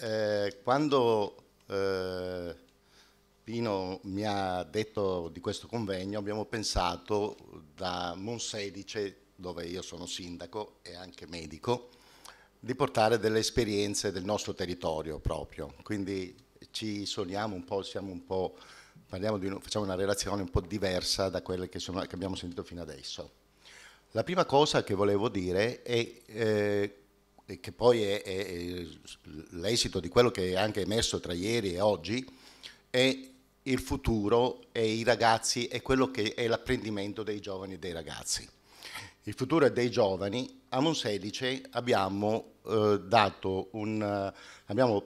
eh, quando eh, Pino mi ha detto di questo convegno abbiamo pensato da Monsedice, dove io sono sindaco e anche medico, di portare delle esperienze del nostro territorio proprio. Quindi ci sogniamo un po', siamo un po', di, facciamo una relazione un po' diversa da quelle che, sono, che abbiamo sentito fino adesso. La prima cosa che volevo dire è eh, che poi è, è, è l'esito di quello che è anche emerso tra ieri e oggi, è il futuro e i ragazzi e quello che è l'apprendimento dei giovani e dei ragazzi. Il futuro è dei giovani, a Monselice abbiamo, eh, un, abbiamo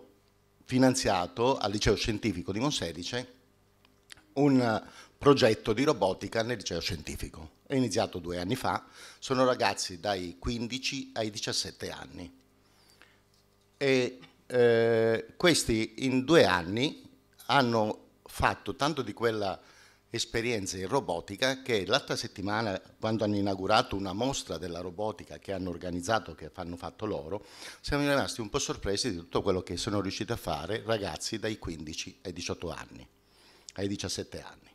finanziato al liceo scientifico di Monselice un progetto di robotica nel liceo scientifico. È iniziato due anni fa, sono ragazzi dai 15 ai 17 anni. E eh, questi in due anni hanno fatto tanto di quella esperienza in robotica che l'altra settimana quando hanno inaugurato una mostra della robotica che hanno organizzato, che hanno fatto loro, siamo rimasti un po' sorpresi di tutto quello che sono riusciti a fare ragazzi dai 15 ai 18 anni, ai 17 anni.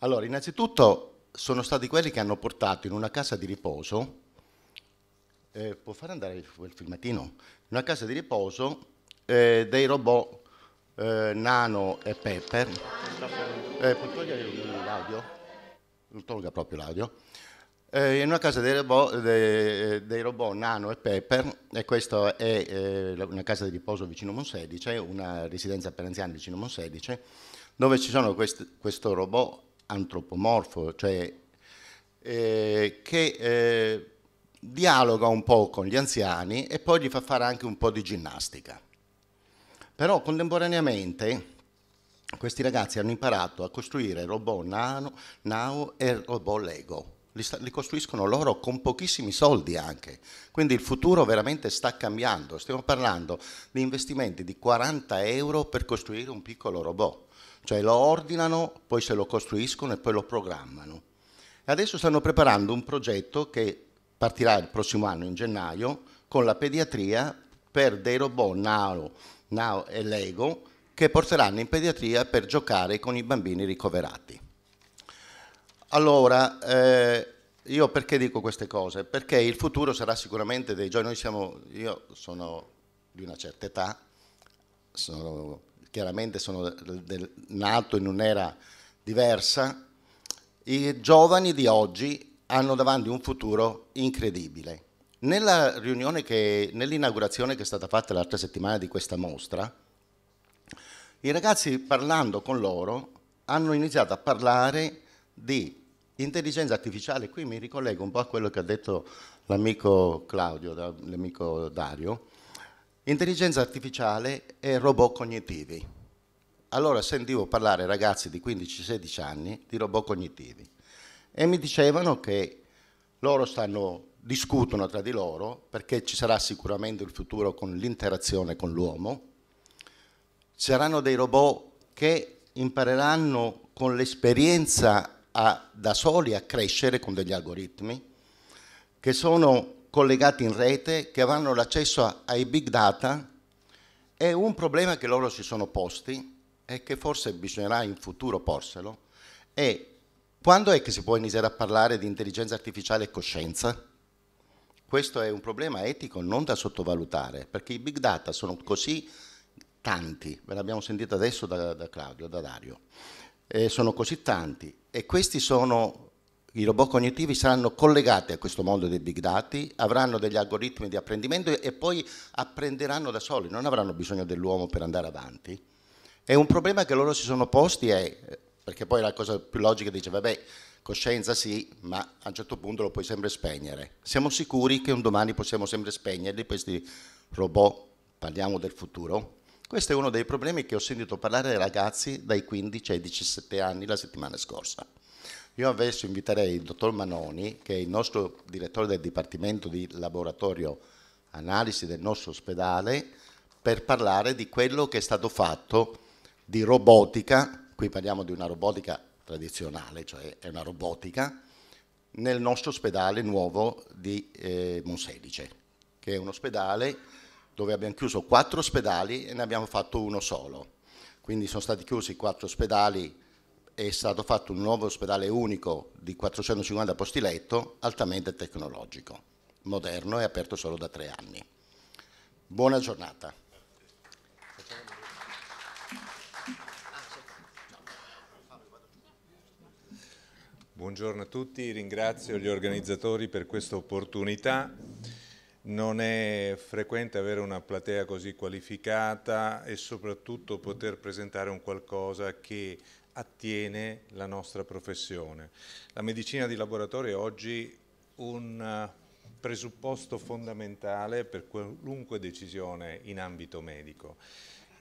Allora, innanzitutto sono stati quelli che hanno portato in una casa di riposo, eh, può far andare quel filmatino, in una casa di riposo eh, dei robot eh, Nano e Pepper. Eh, puoi togliere l'audio? Non tolga proprio l'audio. Eh, in una casa dei robot, dei, dei robot, Nano e Pepper, e questa è eh, una casa di riposo vicino Monsedice, una residenza per anziani vicino Monsedice, dove ci sono quest, questo robot antropomorfo, cioè, eh, che eh, dialoga un po' con gli anziani e poi gli fa fare anche un po' di ginnastica. Però contemporaneamente questi ragazzi hanno imparato a costruire robot nano, Now e robot Lego. Li, sta, li, costruiscono loro con pochissimi soldi anche. Quindi il futuro veramente sta cambiando. Stiamo parlando di investimenti di 40 euro per costruire un piccolo robot cioè lo ordinano, poi se lo costruiscono e poi lo programmano. adesso stanno preparando un progetto che partirà il prossimo anno in gennaio con la pediatria per dei robot Nao, Nao e Lego che porteranno in pediatria per giocare con i bambini ricoverati. Allora, eh, io perché dico queste cose? Perché il futuro sarà sicuramente dei giochi. Noi siamo, io sono di una certa età, sono chiaramente sono del, del, nato in un'era diversa, i giovani di oggi hanno davanti un futuro incredibile. Nella riunione che, nell'inaugurazione che è stata fatta l'altra settimana di questa mostra, i ragazzi parlando con loro hanno iniziato a parlare di intelligenza artificiale. Qui mi ricollego un po' a quello che ha detto l'amico Claudio, l'amico Dario, intelligenza artificiale e robot cognitivi. Allora sentivo parlare ragazzi di 15-16 anni di robot cognitivi e mi dicevano che loro stanno, discutono tra di loro perché ci sarà sicuramente il futuro con l'interazione con l'uomo, saranno dei robot che impareranno con l'esperienza da soli a crescere con degli algoritmi, che sono collegati in rete, che avranno l'accesso ai big data, è un problema che loro si sono posti e che forse bisognerà in futuro porselo, è quando è che si può iniziare a parlare di intelligenza artificiale e coscienza? Questo è un problema etico non da sottovalutare, perché i big data sono così tanti, ve l'abbiamo sentito adesso da, da Claudio, da Dario, eh, sono così tanti e questi sono i robot cognitivi saranno collegati a questo mondo dei big data, avranno degli algoritmi di apprendimento e poi apprenderanno da soli, non avranno bisogno dell'uomo per andare avanti. È un problema che loro si sono posti è, perché poi la cosa più logica dice, vabbè, coscienza sì, ma a un certo punto lo puoi sempre spegnere. Siamo sicuri che un domani possiamo sempre spegnerli questi robot? Parliamo del futuro. Questo è uno dei problemi che ho sentito parlare ai ragazzi dai 15 ai 17 anni la settimana scorsa. Io adesso inviterei il dottor Manoni, che è il nostro direttore del Dipartimento di Laboratorio Analisi del nostro ospedale, per parlare di quello che è stato fatto di robotica, qui parliamo di una robotica tradizionale, cioè è una robotica, nel nostro ospedale nuovo di eh, Monselice, che è un ospedale dove abbiamo chiuso quattro ospedali e ne abbiamo fatto uno solo. Quindi sono stati chiusi quattro ospedali è stato fatto un nuovo ospedale unico di 450 posti letto, altamente tecnologico, moderno e aperto solo da tre anni. Buona giornata. Buongiorno a tutti, ringrazio gli organizzatori per questa opportunità. Non è frequente avere una platea così qualificata e soprattutto poter presentare un qualcosa che attiene la nostra professione. La medicina di laboratorio è oggi un eh, presupposto fondamentale per qualunque decisione in ambito medico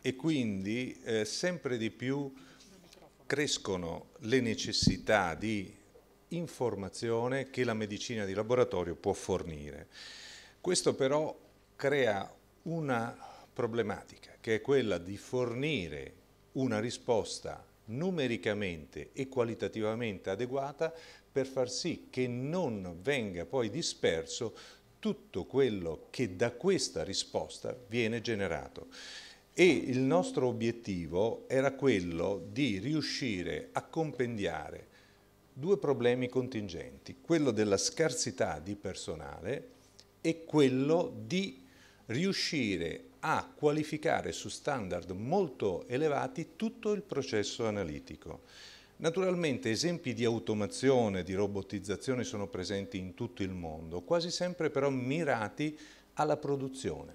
e quindi eh, sempre di più crescono le necessità di informazione che la medicina di laboratorio può fornire. Questo però crea una problematica che è quella di fornire una risposta numericamente e qualitativamente adeguata per far sì che non venga poi disperso tutto quello che da questa risposta viene generato. E il nostro obiettivo era quello di riuscire a compendiare due problemi contingenti, quello della scarsità di personale e quello di riuscire a qualificare su standard molto elevati tutto il processo analitico. Naturalmente esempi di automazione, di robotizzazione sono presenti in tutto il mondo, quasi sempre però mirati alla produzione.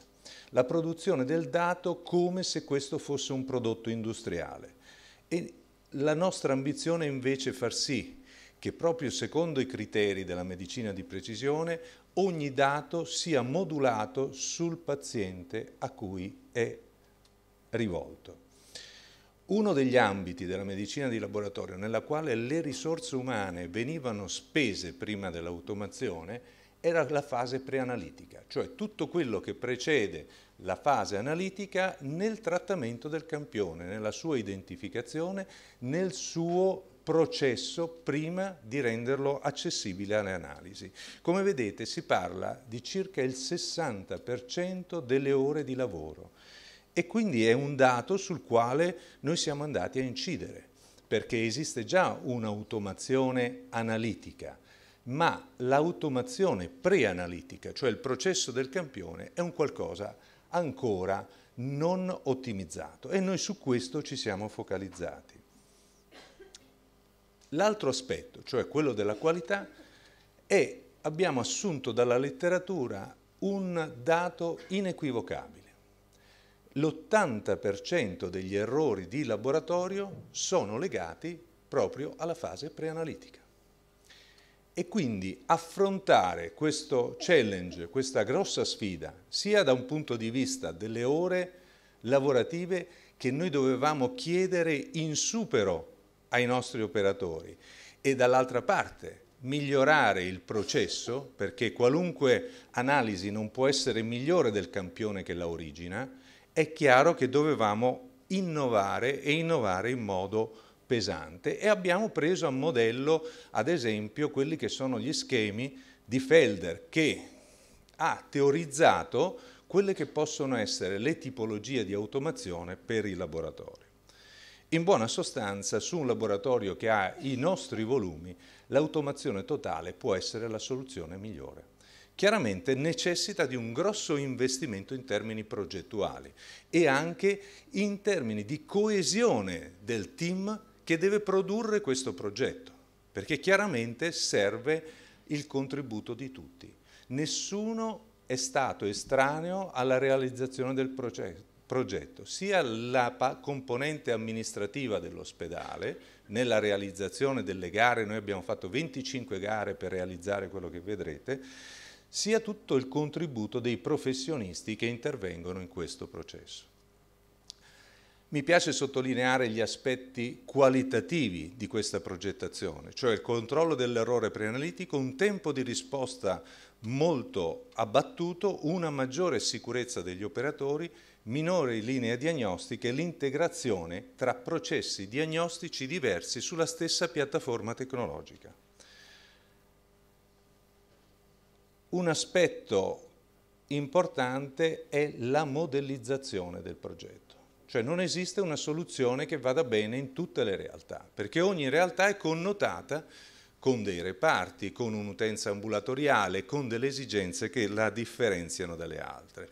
La produzione del dato come se questo fosse un prodotto industriale. E la nostra ambizione è invece far sì che proprio secondo i criteri della medicina di precisione ogni dato sia modulato sul paziente a cui è rivolto. Uno degli ambiti della medicina di laboratorio nella quale le risorse umane venivano spese prima dell'automazione era la fase preanalitica, cioè tutto quello che precede la fase analitica nel trattamento del campione, nella sua identificazione, nel suo processo prima di renderlo accessibile alle analisi. Come vedete si parla di circa il 60% delle ore di lavoro e quindi è un dato sul quale noi siamo andati a incidere perché esiste già un'automazione analitica, ma l'automazione preanalitica, cioè il processo del campione, è un qualcosa ancora non ottimizzato e noi su questo ci siamo focalizzati. L'altro aspetto, cioè quello della qualità, è abbiamo assunto dalla letteratura un dato inequivocabile. L'80% degli errori di laboratorio sono legati proprio alla fase preanalitica. E quindi affrontare questo challenge, questa grossa sfida, sia da un punto di vista delle ore lavorative che noi dovevamo chiedere in supero ai nostri operatori e dall'altra parte migliorare il processo perché qualunque analisi non può essere migliore del campione che la origina, è chiaro che dovevamo innovare e innovare in modo pesante e abbiamo preso a modello ad esempio quelli che sono gli schemi di Felder che ha teorizzato quelle che possono essere le tipologie di automazione per i laboratori. In buona sostanza, su un laboratorio che ha i nostri volumi, l'automazione totale può essere la soluzione migliore. Chiaramente necessita di un grosso investimento in termini progettuali e anche in termini di coesione del team che deve produrre questo progetto, perché chiaramente serve il contributo di tutti. Nessuno è stato estraneo alla realizzazione del progetto progetto, sia la componente amministrativa dell'ospedale, nella realizzazione delle gare, noi abbiamo fatto 25 gare per realizzare quello che vedrete, sia tutto il contributo dei professionisti che intervengono in questo processo. Mi piace sottolineare gli aspetti qualitativi di questa progettazione, cioè il controllo dell'errore preanalitico, un tempo di risposta molto abbattuto, una maggiore sicurezza degli operatori minore in linea diagnostica è l'integrazione tra processi diagnostici diversi sulla stessa piattaforma tecnologica. Un aspetto importante è la modellizzazione del progetto, cioè non esiste una soluzione che vada bene in tutte le realtà, perché ogni realtà è connotata con dei reparti, con un'utenza ambulatoriale, con delle esigenze che la differenziano dalle altre.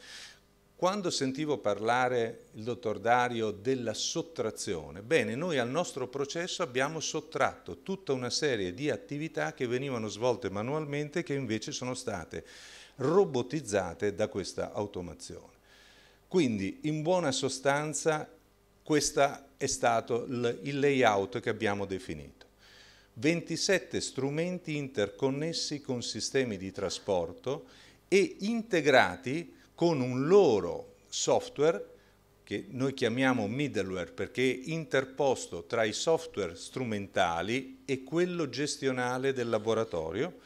Quando sentivo parlare il dottor Dario della sottrazione, bene, noi al nostro processo abbiamo sottratto tutta una serie di attività che venivano svolte manualmente e che invece sono state robotizzate da questa automazione. Quindi, in buona sostanza, questo è stato il layout che abbiamo definito. 27 strumenti interconnessi con sistemi di trasporto e integrati con un loro software che noi chiamiamo middleware perché è interposto tra i software strumentali e quello gestionale del laboratorio.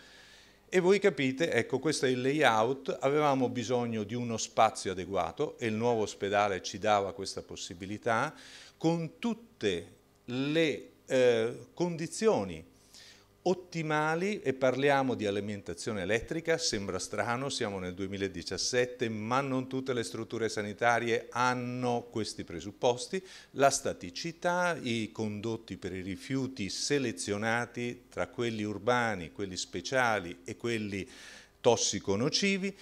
E voi capite, ecco questo è il layout, avevamo bisogno di uno spazio adeguato e il nuovo ospedale ci dava questa possibilità con tutte le eh, condizioni ottimali e parliamo di alimentazione elettrica, sembra strano, siamo nel 2017, ma non tutte le strutture sanitarie hanno questi presupposti, la staticità, i condotti per i rifiuti selezionati tra quelli urbani, quelli speciali e quelli tossico-nocivi,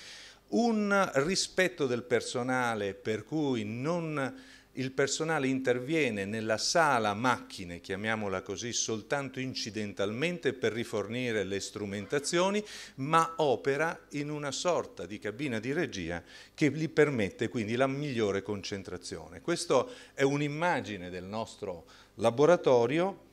un rispetto del personale per cui non il personale interviene nella sala macchine, chiamiamola così, soltanto incidentalmente per rifornire le strumentazioni, ma opera in una sorta di cabina di regia che gli permette quindi la migliore concentrazione. Questa è un'immagine del nostro laboratorio.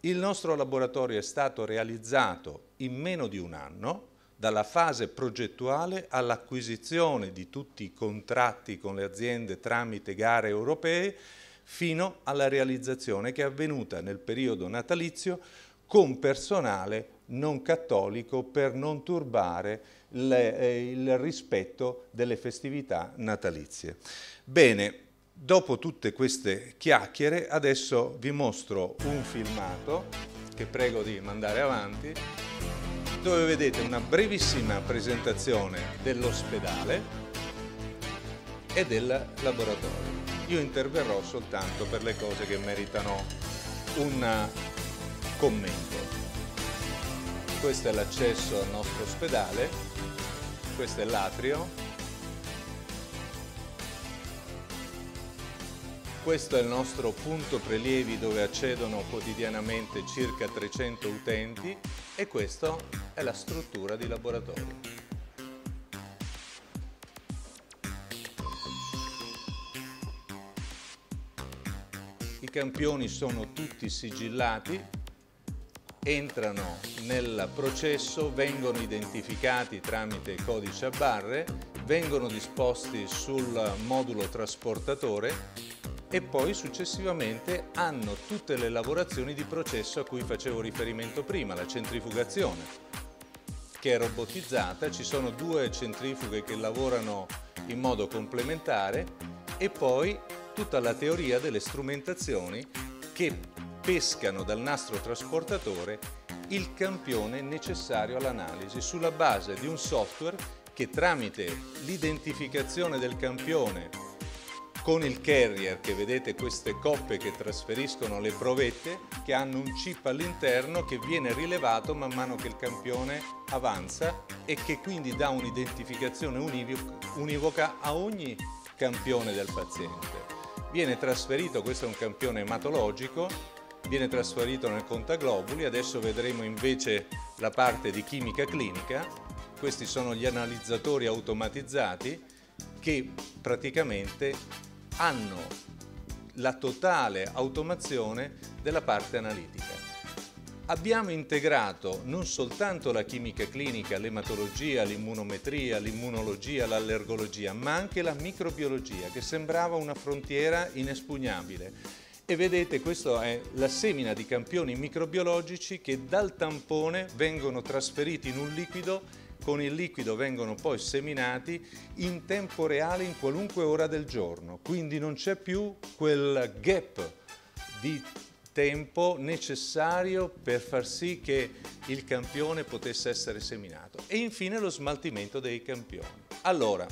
Il nostro laboratorio è stato realizzato in meno di un anno, dalla fase progettuale all'acquisizione di tutti i contratti con le aziende tramite gare europee fino alla realizzazione che è avvenuta nel periodo natalizio con personale non cattolico per non turbare le, eh, il rispetto delle festività natalizie. Bene, dopo tutte queste chiacchiere adesso vi mostro un filmato che prego di mandare avanti dove vedete una brevissima presentazione dell'ospedale e del laboratorio. Io interverrò soltanto per le cose che meritano un commento. Questo è l'accesso al nostro ospedale, questo è l'atrio, questo è il nostro punto prelievi dove accedono quotidianamente circa 300 utenti e questa è la struttura di laboratorio. I campioni sono tutti sigillati, entrano nel processo, vengono identificati tramite codice a barre, vengono disposti sul modulo trasportatore e poi successivamente hanno tutte le lavorazioni di processo a cui facevo riferimento prima, la centrifugazione, che è robotizzata, ci sono due centrifughe che lavorano in modo complementare e poi tutta la teoria delle strumentazioni che pescano dal nastro trasportatore il campione necessario all'analisi sulla base di un software che tramite l'identificazione del campione con il carrier che vedete queste coppe che trasferiscono le provette che hanno un chip all'interno che viene rilevato man mano che il campione avanza e che quindi dà un'identificazione univoca a ogni campione del paziente. Viene trasferito, questo è un campione ematologico, viene trasferito nel contaglobuli, adesso vedremo invece la parte di chimica clinica, questi sono gli analizzatori automatizzati che praticamente hanno la totale automazione della parte analitica. Abbiamo integrato non soltanto la chimica clinica, l'ematologia, l'immunometria, l'immunologia, l'allergologia, ma anche la microbiologia, che sembrava una frontiera inespugnabile. E vedete, questa è la semina di campioni microbiologici che dal tampone vengono trasferiti in un liquido con il liquido vengono poi seminati in tempo reale in qualunque ora del giorno, quindi non c'è più quel gap di tempo necessario per far sì che il campione potesse essere seminato e infine lo smaltimento dei campioni. Allora,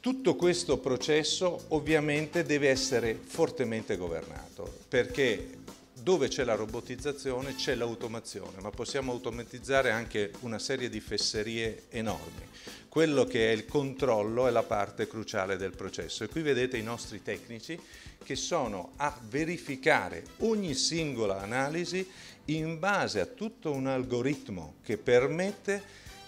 tutto questo processo ovviamente deve essere fortemente governato perché dove c'è la robotizzazione c'è l'automazione, ma possiamo automatizzare anche una serie di fesserie enormi. Quello che è il controllo è la parte cruciale del processo e qui vedete i nostri tecnici che sono a verificare ogni singola analisi in base a tutto un algoritmo che permette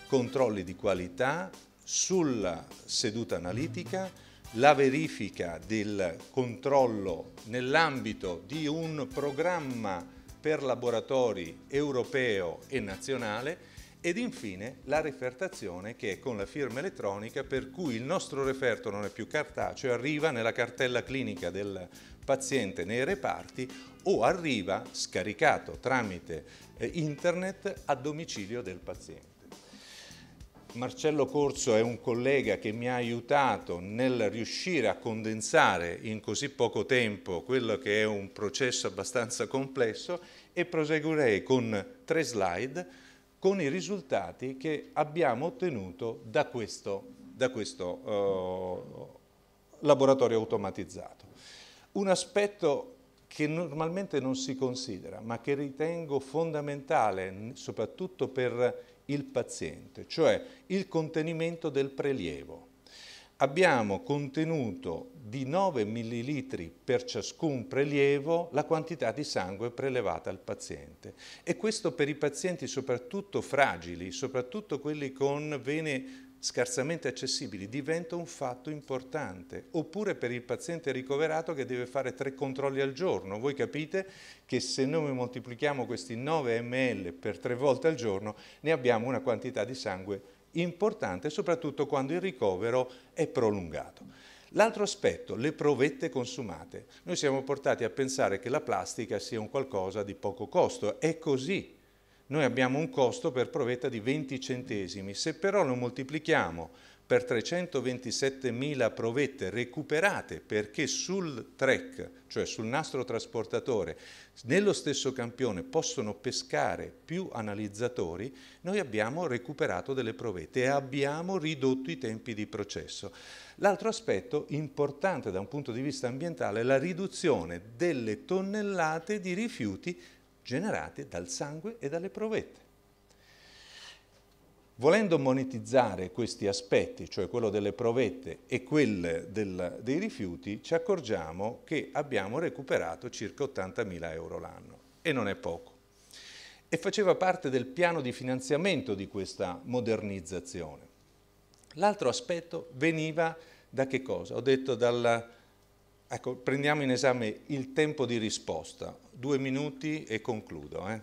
controlli di qualità sulla seduta analitica, la verifica del controllo nell'ambito di un programma per laboratori europeo e nazionale ed infine la refertazione che è con la firma elettronica per cui il nostro referto non è più cartaceo, arriva nella cartella clinica del paziente nei reparti o arriva scaricato tramite eh, internet a domicilio del paziente. Marcello Corso è un collega che mi ha aiutato nel riuscire a condensare in così poco tempo quello che è un processo abbastanza complesso e proseguirei con tre slide con i risultati che abbiamo ottenuto da questo, da questo eh, laboratorio automatizzato. Un aspetto che normalmente non si considera ma che ritengo fondamentale soprattutto per il paziente, cioè il contenimento del prelievo. Abbiamo contenuto di 9 ml per ciascun prelievo la quantità di sangue prelevata al paziente e questo per i pazienti soprattutto fragili, soprattutto quelli con vene scarsamente accessibili diventa un fatto importante, oppure per il paziente ricoverato che deve fare tre controlli al giorno. Voi capite che se noi moltiplichiamo questi 9 ml per tre volte al giorno ne abbiamo una quantità di sangue importante, soprattutto quando il ricovero è prolungato. L'altro aspetto, le provette consumate. Noi siamo portati a pensare che la plastica sia un qualcosa di poco costo, è così, noi abbiamo un costo per provetta di 20 centesimi. Se però lo moltiplichiamo per 327.000 provette recuperate perché sul trek, cioè sul nastro trasportatore, nello stesso campione possono pescare più analizzatori, noi abbiamo recuperato delle provette e abbiamo ridotto i tempi di processo. L'altro aspetto importante da un punto di vista ambientale è la riduzione delle tonnellate di rifiuti generate dal sangue e dalle provette. Volendo monetizzare questi aspetti, cioè quello delle provette e quello dei rifiuti, ci accorgiamo che abbiamo recuperato circa 80.000 euro l'anno e non è poco. E faceva parte del piano di finanziamento di questa modernizzazione. L'altro aspetto veniva da che cosa? Ho detto dal... Ecco, prendiamo in esame il tempo di risposta, due minuti e concludo. Eh.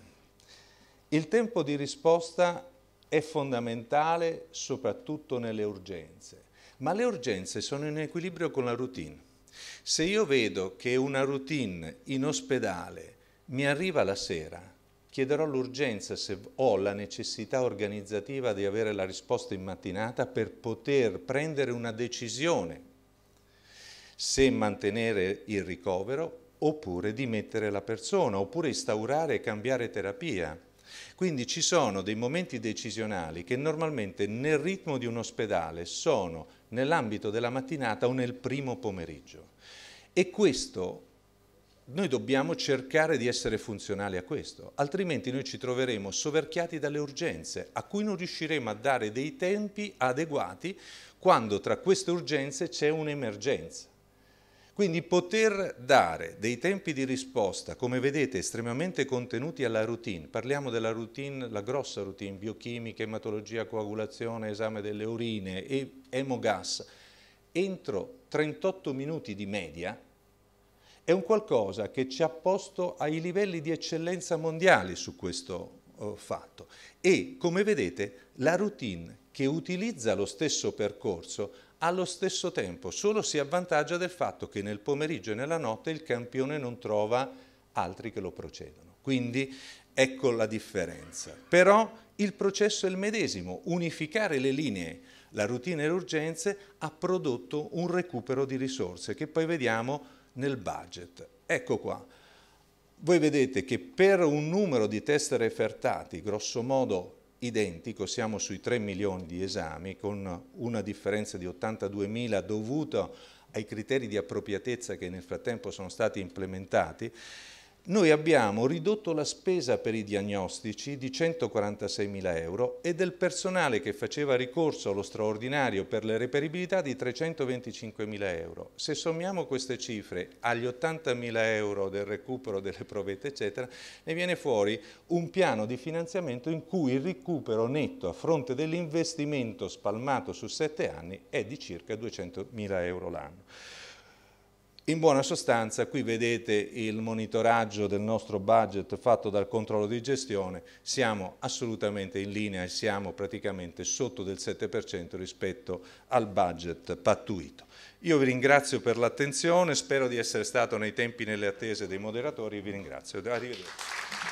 Il tempo di risposta è fondamentale soprattutto nelle urgenze, ma le urgenze sono in equilibrio con la routine. Se io vedo che una routine in ospedale mi arriva la sera, chiederò l'urgenza se ho la necessità organizzativa di avere la risposta in mattinata per poter prendere una decisione se mantenere il ricovero oppure dimettere la persona, oppure instaurare e cambiare terapia. Quindi ci sono dei momenti decisionali che normalmente nel ritmo di un ospedale sono nell'ambito della mattinata o nel primo pomeriggio. E questo noi dobbiamo cercare di essere funzionali a questo, altrimenti noi ci troveremo soverchiati dalle urgenze, a cui non riusciremo a dare dei tempi adeguati quando tra queste urgenze c'è un'emergenza. Quindi poter dare dei tempi di risposta, come vedete, estremamente contenuti alla routine. Parliamo della routine, la grossa routine, biochimica, ematologia, coagulazione, esame delle urine, e emogas. Entro 38 minuti di media è un qualcosa che ci ha posto ai livelli di eccellenza mondiali su questo oh, fatto. E, come vedete, la routine che utilizza lo stesso percorso allo stesso tempo solo si avvantaggia del fatto che nel pomeriggio e nella notte il campione non trova altri che lo procedono. Quindi ecco la differenza. Però il processo è il medesimo, unificare le linee, la routine e le urgenze ha prodotto un recupero di risorse che poi vediamo nel budget. Ecco qua. Voi vedete che per un numero di test refertati, grosso modo identico, siamo sui 3 milioni di esami con una differenza di 82 mila dovuta ai criteri di appropriatezza che nel frattempo sono stati implementati noi abbiamo ridotto la spesa per i diagnostici di 146 mila euro e del personale che faceva ricorso allo straordinario per le reperibilità di 325 mila euro. Se sommiamo queste cifre agli 80 mila euro del recupero delle provette, eccetera, ne viene fuori un piano di finanziamento in cui il recupero netto a fronte dell'investimento spalmato su sette anni è di circa 200 mila euro l'anno. In buona sostanza qui vedete il monitoraggio del nostro budget fatto dal controllo di gestione, siamo assolutamente in linea e siamo praticamente sotto del 7% rispetto al budget pattuito. Io vi ringrazio per l'attenzione, spero di essere stato nei tempi nelle attese dei moderatori, vi ringrazio. Arrivederci.